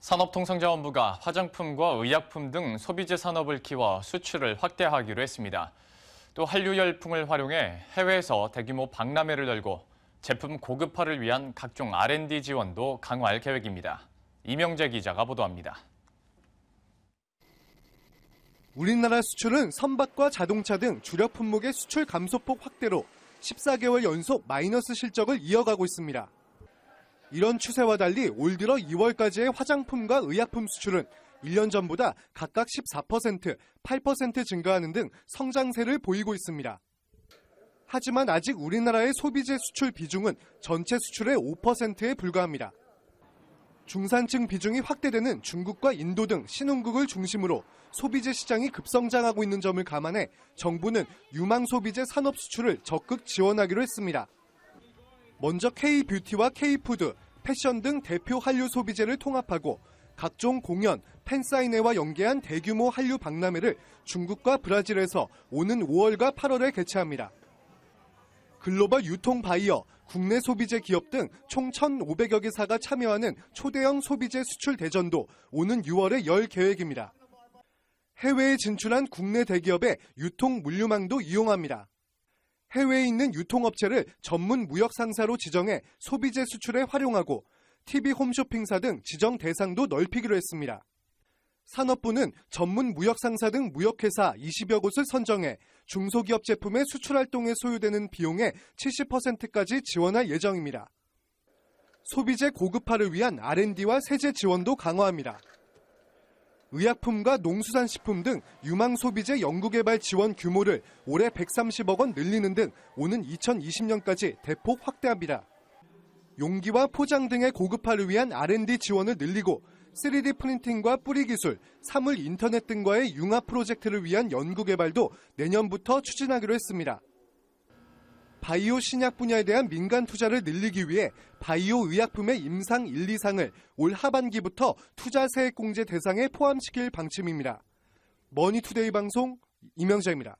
산업통상자원부가 화장품과 의약품 등 소비재 산업을 키워 수출을 확대하기로 했습니다. 또 한류 열풍을 활용해 해외에서 대규모 박람회를 열고 제품 고급화를 위한 각종 R&D 지원도 강화할 계획입니다. 이명재 기자가 보도합니다. 우리나라 수출은 선박과 자동차 등 주력 품목의 수출 감소폭 확대로 14개월 연속 마이너스 실적을 이어가고 있습니다. 이런 추세와 달리 올 들어 2월까지의 화장품과 의약품 수출은 1년 전보다 각각 14%, 8% 증가하는 등 성장세를 보이고 있습니다. 하지만 아직 우리나라의 소비재 수출 비중은 전체 수출의 5%에 불과합니다. 중산층 비중이 확대되는 중국과 인도 등 신흥국을 중심으로 소비재 시장이 급성장하고 있는 점을 감안해 정부는 유망 소비재 산업 수출을 적극 지원하기로 했습니다. 먼저 K뷰티와 K푸드, 패션 등 대표 한류 소비재를 통합하고 각종 공연, 팬사인회와 연계한 대규모 한류 박람회를 중국과 브라질에서 오는 5월과 8월에 개최합니다. 글로벌 유통 바이어, 국내 소비재 기업 등 총 1,500여 개사가 참여하는 초대형 소비재 수출 대전도 오는 6월에 열 계획입니다. 해외에 진출한 국내 대기업의 유통 물류망도 이용합니다. 해외에 있는 유통업체를 전문 무역 상사로 지정해 소비재 수출에 활용하고 TV 홈쇼핑사 등 지정 대상도 넓히기로 했습니다. 산업부는 전문 무역상사 등 무역회사 20여 곳을 선정해 중소기업 제품의 수출 활동에 소요되는 비용의 70%까지 지원할 예정입니다. 소비재 고급화를 위한 R&D와 세제 지원도 강화합니다. 의약품과 농수산식품 등 유망 소비재 연구개발 지원 규모를 올해 130억 원 늘리는 등 오는 2020년까지 대폭 확대합니다. 용기와 포장 등의 고급화를 위한 R&D 지원을 늘리고 3D 프린팅과 뿌리 기술, 사물 인터넷 등과의 융합 프로젝트를 위한 연구 개발도 내년부터 추진하기로 했습니다. 바이오 신약 분야에 대한 민간 투자를 늘리기 위해 바이오 의약품의 임상 1, 2상을 올 하반기부터 투자 세액공제 대상에 포함시킬 방침입니다. 머니투데이 방송 이명자입니다.